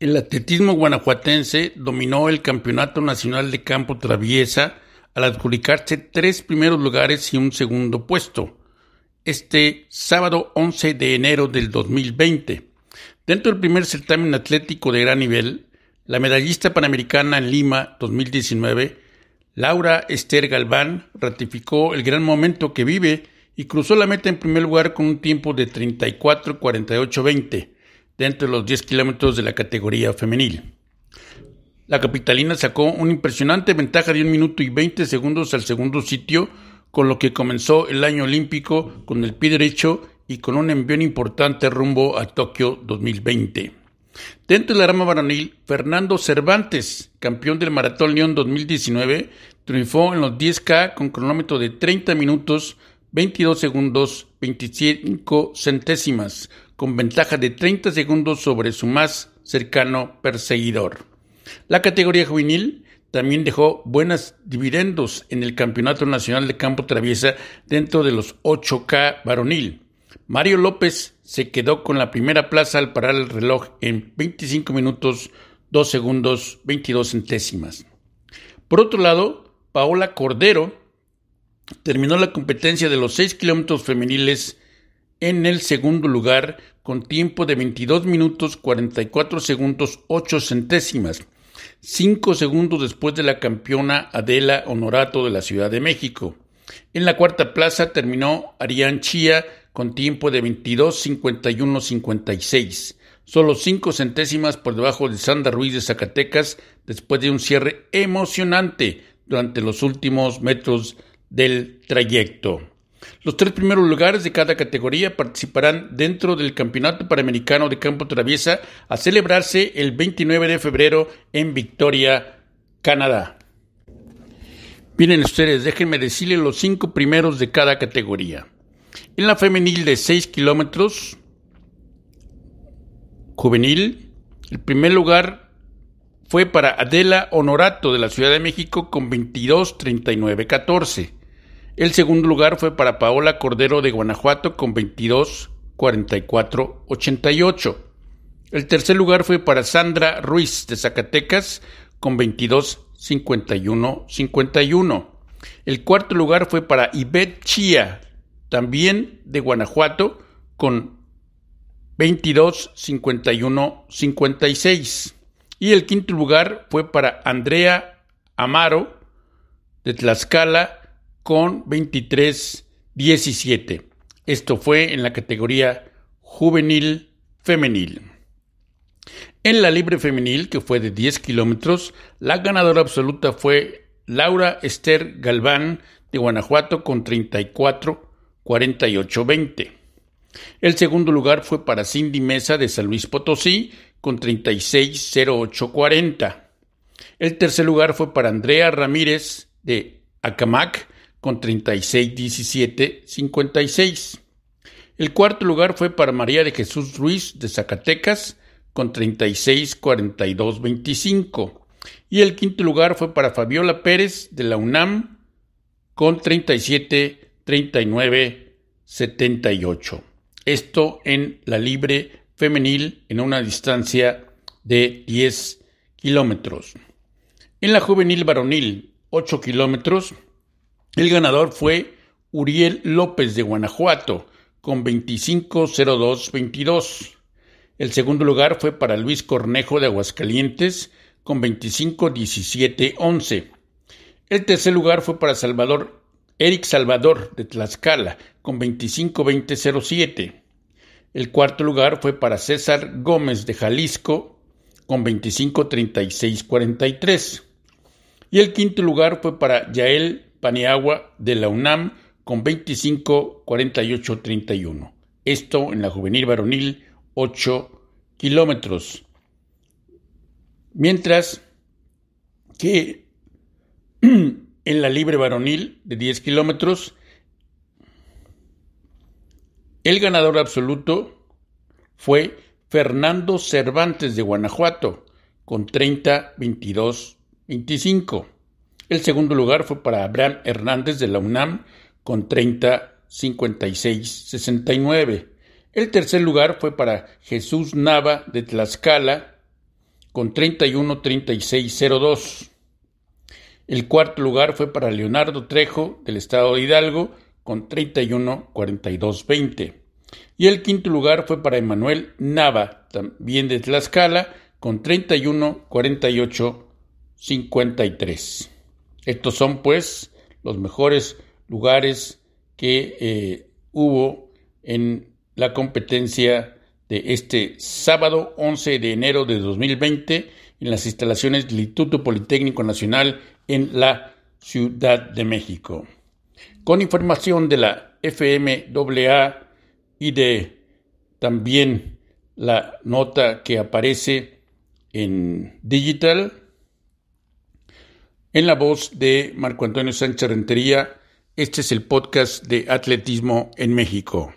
El atletismo guanajuatense dominó el Campeonato Nacional de Campo Traviesa al adjudicarse tres primeros lugares y un segundo puesto, este sábado 11 de enero del 2020. Dentro del primer certamen atlético de gran nivel, la medallista panamericana en Lima 2019, Laura Esther Galván, ratificó el gran momento que vive y cruzó la meta en primer lugar con un tiempo de 34-48-20 dentro de los 10 kilómetros de la categoría femenil. La capitalina sacó una impresionante ventaja de 1 minuto y 20 segundos al segundo sitio, con lo que comenzó el año olímpico con el pie derecho y con un envión importante rumbo a Tokio 2020. Dentro de la rama varonil, Fernando Cervantes, campeón del Maratón León 2019, triunfó en los 10K con cronómetro de 30 minutos, 22 segundos, 25 centésimas, con ventaja de 30 segundos sobre su más cercano perseguidor. La categoría juvenil también dejó buenos dividendos en el Campeonato Nacional de Campo Traviesa dentro de los 8K varonil. Mario López se quedó con la primera plaza al parar el reloj en 25 minutos 2 segundos 22 centésimas. Por otro lado, Paola Cordero terminó la competencia de los 6 kilómetros femeniles en el segundo lugar con tiempo de 22 minutos 44 segundos 8 centésimas, 5 segundos después de la campeona Adela Honorato de la Ciudad de México. En la cuarta plaza terminó Arián Chía con tiempo de 22 51 56, solo 5 centésimas por debajo de Sandra Ruiz de Zacatecas después de un cierre emocionante durante los últimos metros del trayecto. Los tres primeros lugares de cada categoría participarán dentro del Campeonato Panamericano de Campo Traviesa a celebrarse el 29 de febrero en Victoria, Canadá. Miren ustedes, déjenme decirles los cinco primeros de cada categoría. En la femenil de 6 kilómetros, juvenil, el primer lugar fue para Adela Honorato de la Ciudad de México con 22.39.14. El segundo lugar fue para Paola Cordero de Guanajuato con 22, 44, 88. El tercer lugar fue para Sandra Ruiz de Zacatecas con 22, 51, 51. El cuarto lugar fue para Ivette Chía, también de Guanajuato, con 22, 51, 56. Y el quinto lugar fue para Andrea Amaro de Tlaxcala con 23-17. Esto fue en la categoría juvenil femenil. En la libre femenil, que fue de 10 kilómetros, la ganadora absoluta fue Laura Esther Galván de Guanajuato con 34-48-20. El segundo lugar fue para Cindy Mesa de San Luis Potosí con 36-08-40. El tercer lugar fue para Andrea Ramírez de Acamac con 36-17-56. El cuarto lugar fue para María de Jesús Ruiz de Zacatecas con 36-42-25. Y el quinto lugar fue para Fabiola Pérez de la UNAM con 37-39-78. Esto en la libre femenil en una distancia de 10 kilómetros. En la juvenil varonil, 8 kilómetros. El ganador fue Uriel López de Guanajuato con 25-02-22. El segundo lugar fue para Luis Cornejo de Aguascalientes con 25-17-11. El tercer lugar fue para Salvador Eric Salvador de Tlaxcala con 25-20-07. El cuarto lugar fue para César Gómez de Jalisco con 25-36-43. Y el quinto lugar fue para Yael Paniagua de la UNAM con 25 48 31. Esto en la juvenil varonil 8 kilómetros. Mientras que en la libre varonil de 10 kilómetros, el ganador absoluto fue Fernando Cervantes de Guanajuato con 30 22 25. El segundo lugar fue para Abraham Hernández de la UNAM con 30 69. El tercer lugar fue para Jesús Nava de Tlaxcala con 313602. El cuarto lugar fue para Leonardo Trejo del estado de Hidalgo con 31 Y el quinto lugar fue para Emanuel Nava, también de Tlaxcala, con 31 48 53. Estos son pues los mejores lugares que eh, hubo en la competencia de este sábado 11 de enero de 2020 en las instalaciones del Instituto Politécnico Nacional en la Ciudad de México. Con información de la FMAA y de también la nota que aparece en digital, en la voz de Marco Antonio Sánchez Rentería. Este es el podcast de Atletismo en México.